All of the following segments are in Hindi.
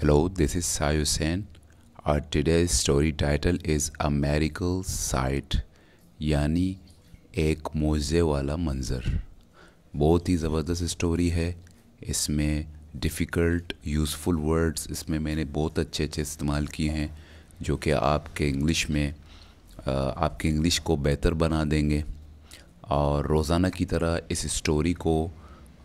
Hello, this is सायुसैन Our today's story title is A Miracle Sight, यानी एक मोज़े वाला मंज़र बहुत ही ज़बरदस्त स्टोरी है इसमें डिफ़िकल्ट यूज़फुल वर्ड्स इसमें मैंने बहुत अच्छे अच्छे इस्तेमाल किए हैं जो कि आपके इंग्लिश में आपके इंग्लिश को बेहतर बना देंगे और रोज़ाना की तरह इस स्टोरी को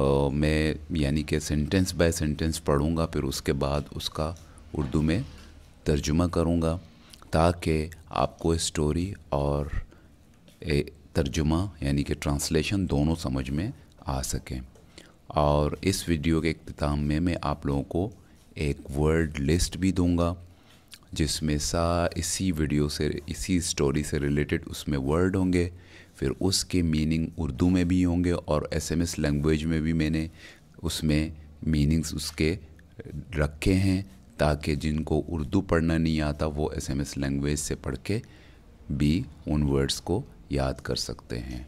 मैं यानी कि सेंटेंस बाय सेंटेंस पढ़ूँगा फिर उसके बाद उसका उर्दू में तर्जुमा करूँगा ताकि आपको स्टोरी और तर्जुमा यानी कि ट्रांसलेशन दोनों समझ में आ सकें और इस वीडियो के अख्ताम में मैं आप लोगों को एक वर्ड लिस्ट भी दूंगा जिसमें सा इसी वीडियो से इसी स्टोरी से रिलेटेड उसमें वर्ड होंगे फिर उसके मीनिंग उर्दू में भी होंगे और एसएमएस लैंग्वेज में भी मैंने उसमें मीनिंग्स उसके रखे हैं ताकि जिनको उर्दू पढ़ना नहीं आता वो एसएमएस लैंग्वेज से पढ़ के भी उन वर्ड्स को याद कर सकते हैं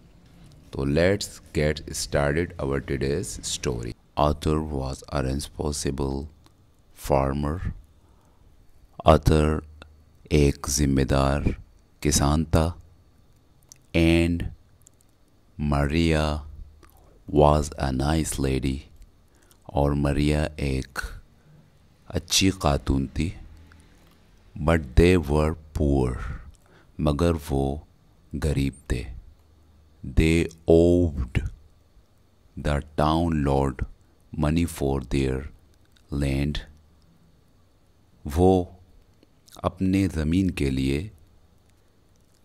तो let's get started our today's story Arthur was a responsible farmer Arthur एक ज़िम्मेदार किसान था and Maria was a nice lady और मरिया एक अच्छी खातून थी बट दे वर पुअर मगर वो गरीब थे they owed the town lord money for their land वो अपने ज़मीन के लिए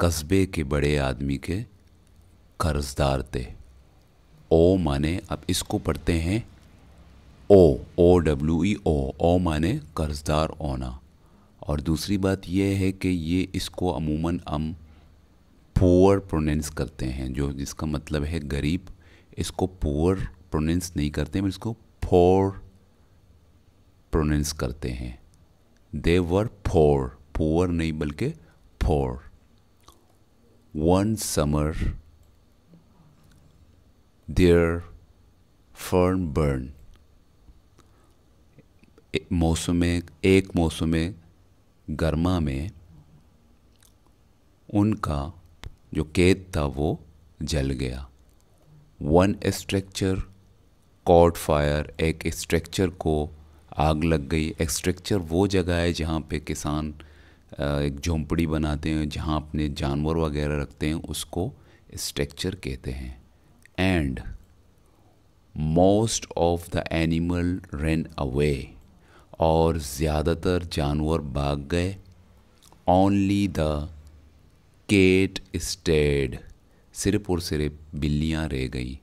कस्बे के बड़े आदमी के कर्जदार थे ओ माने अब इसको पढ़ते हैं ओ ओ डब्ल्यू ई ओ ओ माने कर्जदार ओना और दूसरी बात यह है कि ये इसको अमूमन हम पुअर प्रोनेंस करते हैं जो जिसका मतलब है गरीब इसको पुअर प्रोनेंस नहीं करते हैं इसको फोर प्रोनेंस करते हैं दे वर फोर पुअर नहीं बल्कि for one summer their fern burn मौसम एक मौसम गर्मा में उनका जो कैद था वो जल गया वन स्ट्रक्चर कॉट फायर एक स्ट्रक्चर को आग लग गई स्ट्रक्चर वो जगह है जहाँ पे किसान एक झोंपड़ी बनाते हैं जहाँ अपने जानवर वगैरह रखते हैं उसको स्ट्रक्चर कहते हैं and most of the animal run away और ज़्यादातर जानवर भाग गए ओनली द केट स्टेड सिर्फ और सिर्फ बिल्लियाँ रह गई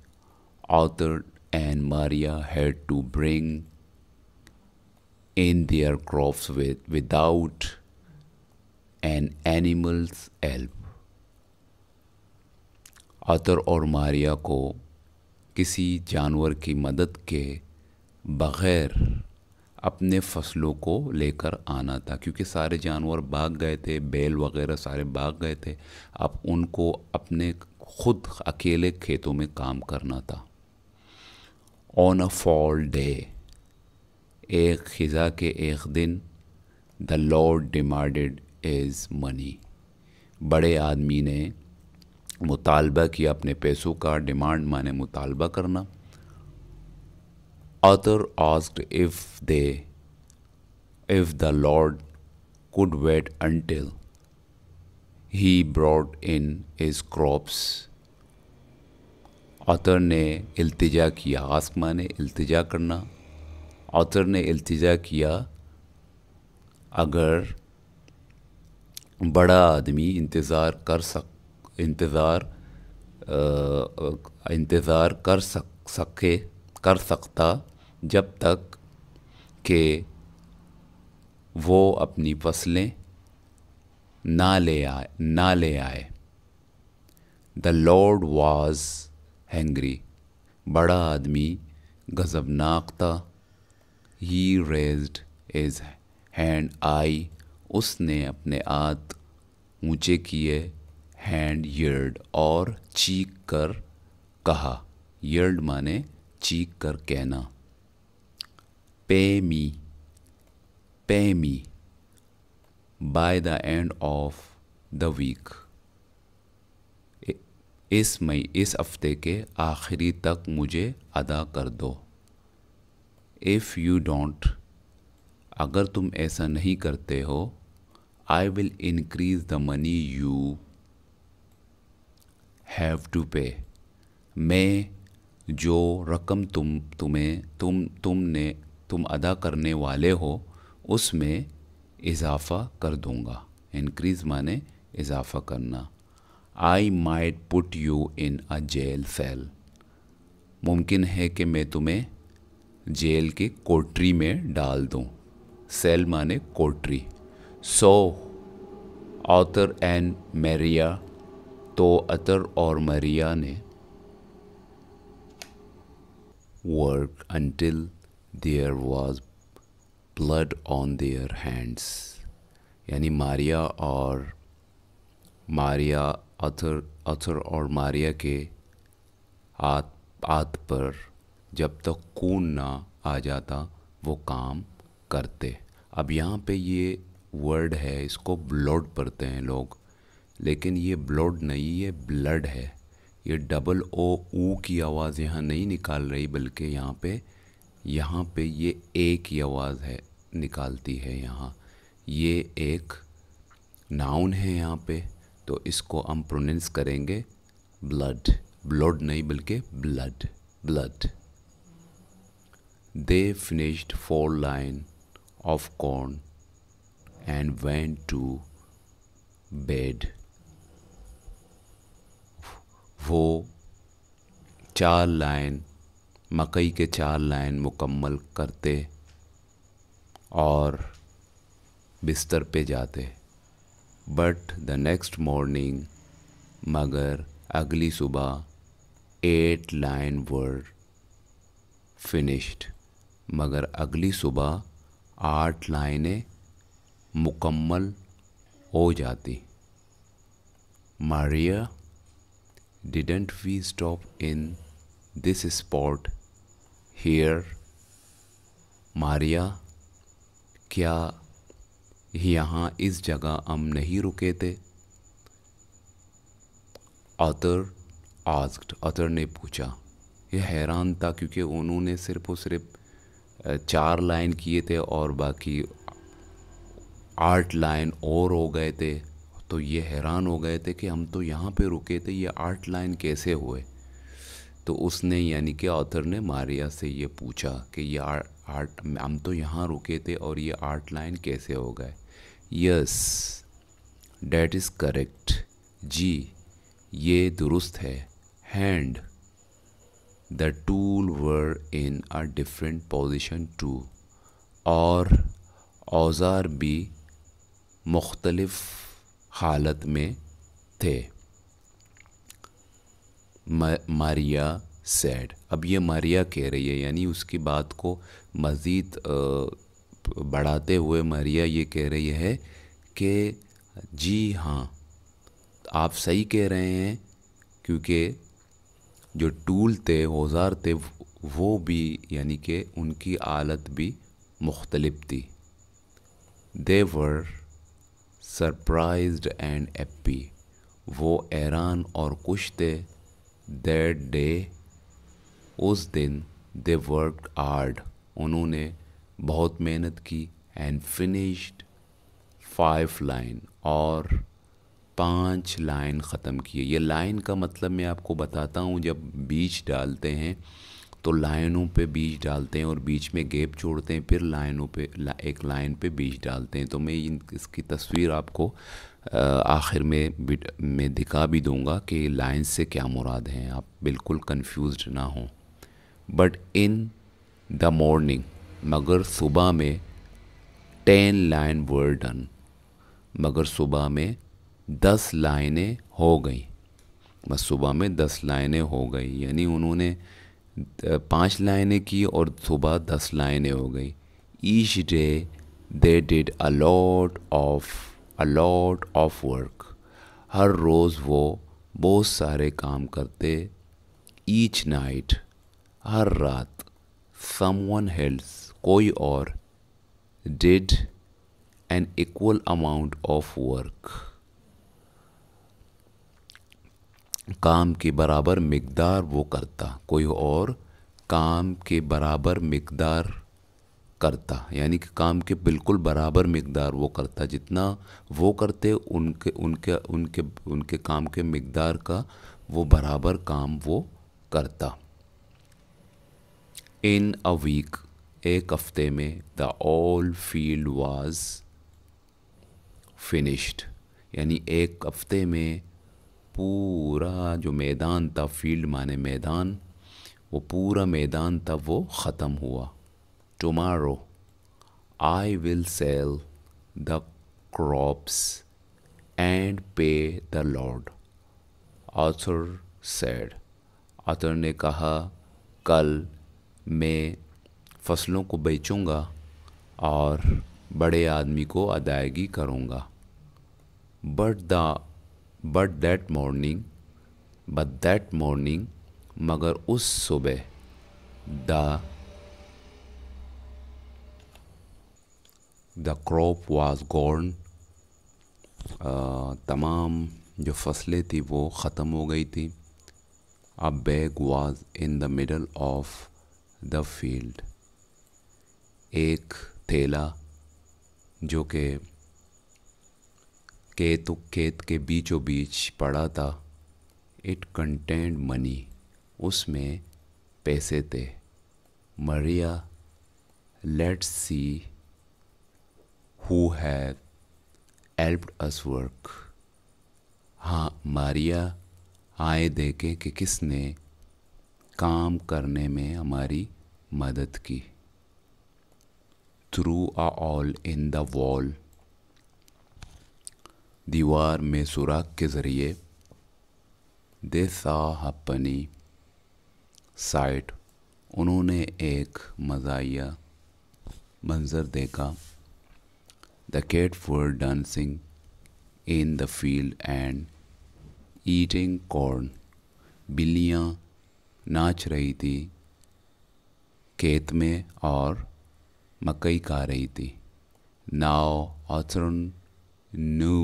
Arthur and Maria had to bring in their crops with without an animals help Arthur और मारिया को किसी जानवर की मदद के बग़ैर अपने फसलों को लेकर आना था क्योंकि सारे जानवर भाग गए थे बैल वगैरह सारे भाग गए थे अब उनको अपने खुद अकेले खेतों में काम करना था ऑन अ फॉल डे एक खिजा के एक दिन the lord demanded his money बड़े आदमी ने मुतालबा किया अपने पैसों का डिमांड माने मुतालबा करना Arthur asked if they if the lord could wait until he brought in his crops Arthur ने अल्तजा किया आस्क माने अल्तजा करना ऑथर ने अल्तजा किया अगर बड़ा आदमी इंतज़ार कर सक इंतज़ार इंतज़ार कर सक सके कर सकता जब तक कि वो अपनी फसलें ना ले आए ना ले आए द लॉर्ड वाज हैंग्री बड़ा आदमी गजबनाक था he raised his hand high उसने अपने हाथ ऊंचे किए हैंड यर्ड और चीख कर कहा यर्ड माने चीख कर कहना pay me pay me by the end of the week इस मई इस हफ्ते के आखिरी तक मुझे अदा कर दो इफ़ यू डोंट अगर तुम ऐसा नहीं करते हो I will increase the money you have to pay मैं जो रकम तुम तुम्हें तुम तुमने तुम अदा करने वाले हो उसमें इजाफ़ा कर दूँगा इनक्रीज़ माने इजाफ़ा करना I might put you in a jail cell मुमकिन है कि मैं तुम्हें जेल के कोटरी में डाल दूँ सेल माने कोटरी सो आतर एंड मेरिया तो अतर और मरिया ने work until there was blood on their hands यानी मारिया और मारिया अथर अथर और मारिया के हाथ हाथ पर जब तक खून ना आ जाता वो काम करते अब यहाँ पे ये वर्ड है इसको ब्लड पढ़ते हैं लोग लेकिन ये ब्लड नहीं ये ब्लड है ये डबल ओ ऊ की आवाज़ यहाँ नहीं निकाल रही बल्कि यहाँ पे यहाँ पे ये ए की आवाज़ है निकालती है यहाँ ये एक नाउन है यहाँ पे तो इसको हम प्रोनेंस करेंगे ब्लड ब्लड नहीं बल्कि blood blood they finished four line of corn and went to bed वो चार लाइन मकई के चार लाइन मुकम्मल करते और बिस्तर पे जाते बट द नेक्स्ट मॉर्निंग मगर अगली सुबह एट लाइन वर फिनिश्ड मगर अगली सुबह आठ लाइनें मुकम्मल हो जाती Maria didn't we stop in this spot here Maria क्या यहाँ इस जगह हम नहीं रुके थे अतर आस्क्ड अतर ने पूछा यह हैरान था क्योंकि उन्होंने सिर्फ और सिर्फ चार लाइन किए थे और बाकी आठ लाइन और हो गए थे तो ये हैरान हो गए थे कि हम तो यहाँ पे रुके थे ये आठ लाइन कैसे हुए तो उसने यानी कि ऑथर ने मारिया से ये पूछा कि ये आर्ट हम तो यहाँ रुके थे और ये आर्ट लाइन कैसे हो गए यस डैट इज़ करेक्ट जी ये दुरुस्त है hand the tool over in a different position to और औजार भी मुख्तलफ़ हालत में थे मारिया सैड अब ये मारिया कह रही है यानी उसकी बात को मज़ीद बढ़ाते हुए मारिया ये कह रही है कि जी हाँ आप सही कह रहे हैं क्योंकि जो टूल थे औजार थे वो भी यानी कि उनकी हालत भी मुख्तलफ थी देवर सरप्राइज्ड एंड एप्पी वो हैरान और खुश थे दैट डे उस दिन दे वर्क हार्ड उन्होंने बहुत मेहनत की एंड फिनिश्ड फाइव लाइन और पांच लाइन ख़त्म किए ये लाइन का मतलब मैं आपको बताता हूँ जब बीच डालते हैं तो लाइनों पे बीज डालते हैं और बीच में गेप छोड़ते हैं फिर लाइनों पे ला, एक लाइन पे बीज डालते हैं तो मैं इन इसकी तस्वीर आपको आखिर में मैं दिखा भी दूंगा कि लाइन से क्या मुराद हैं आप बिल्कुल कंफ्यूज ना हों बट इन द मॉर्निंग मगर सुबह में टेन लाइन वर डन मगर सुबह में दस लाइनें हो गई बस सुबह में दस लाइनें हो गई यानी उन्होंने पाँच लाइनें की और सुबह दस लाइनें हो गई each day they did a lot of a lot of work हर रोज़ वो बहुत सारे काम करते ईच नाइट हर रात सम वन हेल्स कोई और did an equal amount of work काम के बराबर मकदार वो करता कोई और काम के बराबर मकदार करता यानी कि काम के बिल्कुल बराबर मकदार वो करता जितना वो करते उनके उनके उनके उनके काम के मकदार का वो बराबर काम वो करता इन अ वीक एक हफ्ते में the whole field was finished यानी एक हफ्ते में पूरा जो मैदान था फील्ड माने मैदान वो पूरा मैदान था वो ख़त्म हुआ tomorrow I will sell the crops and pay the lord Arthur said Arthur ने कहा कल मैं फसलों को बेचूंगा और बड़े आदमी को अदायगी करूंगा but the but that morning but that morning मगर उस सुबह the the crop was gone तमाम जो फसलें थी वो ख़त्म हो गई थी a bag was in the middle of the field एक थैला जो कि तो खेत के बीचों बीच पड़ा था इट कंटेंड मनी उसमें पैसे थे Maria let's see who have helped us work हाँ मारिया आए देखें कि किसने काम करने में हमारी मदद की through a hole in the wall दीवार में सुराख के ज़रिए दे सापनी साइट उन्होंने एक मजाया मंज़र देखा the cats were dancing in the field and eating corn बिल्लियाँ नाच रही थी खेत में और मकई खा रही थी नाव ऑथरन न्यू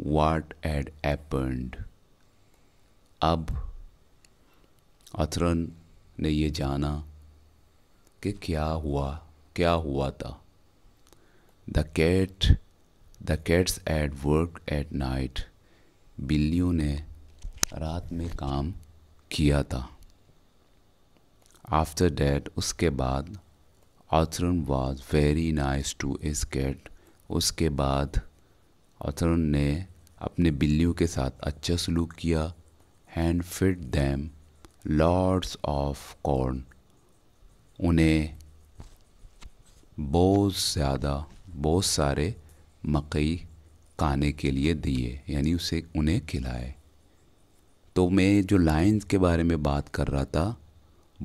what had happened. अब अथरन ने ये जाना कि क्या हुआ क्या हुआ था the cat the cats at work at night बिल्लियों ने रात में काम किया था आफ्टर डैट उसके बाद ऑथरन was very nice to his cat उसके बाद ऑथरन ने अपने बिल्लियों के साथ अच्छा सलूक किया and fed them lots of corn उन्हें बहुत ज़्यादा बहुत सारे मकई खाने के लिए दिए यानी उसे उन्हें खिलाए तो मैं जो लाइन्स के बारे में बात कर रहा था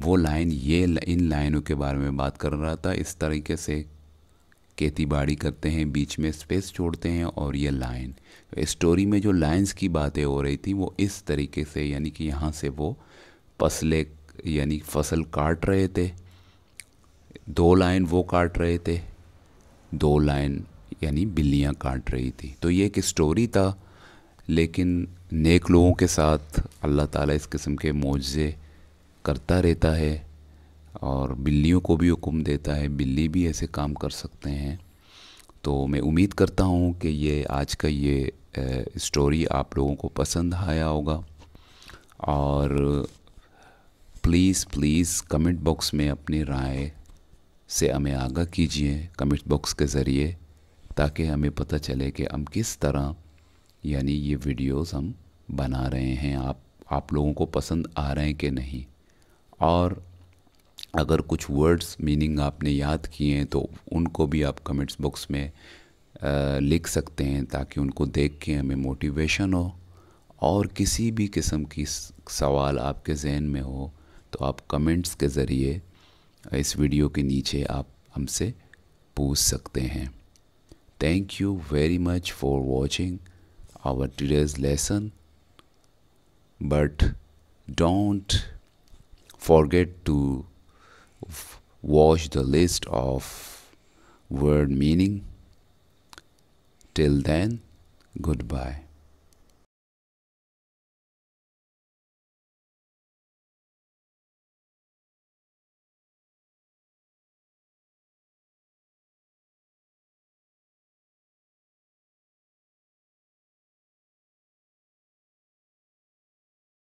वो लाइन ये इन लाइनों के बारे में बात कर रहा था इस तरीके से खेती बाड़ी करते हैं बीच में स्पेस छोड़ते हैं और ये लाइन तो स्टोरी में जो लाइंस की बातें हो रही थी वो इस तरीके से यानी कि यहाँ से वो फसले यानी फसल काट रहे थे दो लाइन वो काट रहे थे दो लाइन यानी बिल्लियाँ काट रही थी तो ये एक स्टोरी था लेकिन नेक लोगों के साथ अल्लाह ताला इस किस्म के मुआवजे करता रहता है और बिल्लियों को भी हुक्म देता है बिल्ली भी ऐसे काम कर सकते हैं तो मैं उम्मीद करता हूँ कि ये आज का ये स्टोरी आप लोगों को पसंद आया होगा और प्लीज़ प्लीज़ कमेंट बॉक्स में अपनी राय से हमें आगाह कीजिए कमेंट बॉक्स के ज़रिए ताकि हमें पता चले कि हम किस तरह यानी ये वीडियोस हम बना रहे हैं आप आप लोगों को पसंद आ रहे हैं कि नहीं और अगर कुछ वर्ड्स मीनिंग आपने याद किए हैं तो उनको भी आप कमेंट्स बॉक्स में लिख सकते हैं ताकि उनको देख के हमें मोटिवेशन हो और किसी भी किस्म की सवाल आपके जहन में हो तो आप कमेंट्स के ज़रिए इस वीडियो के नीचे आप हमसे पूछ सकते हैं thank you very much for watching our today's lesson but don't forget to watch the list of word meaning. Till then, goodbye.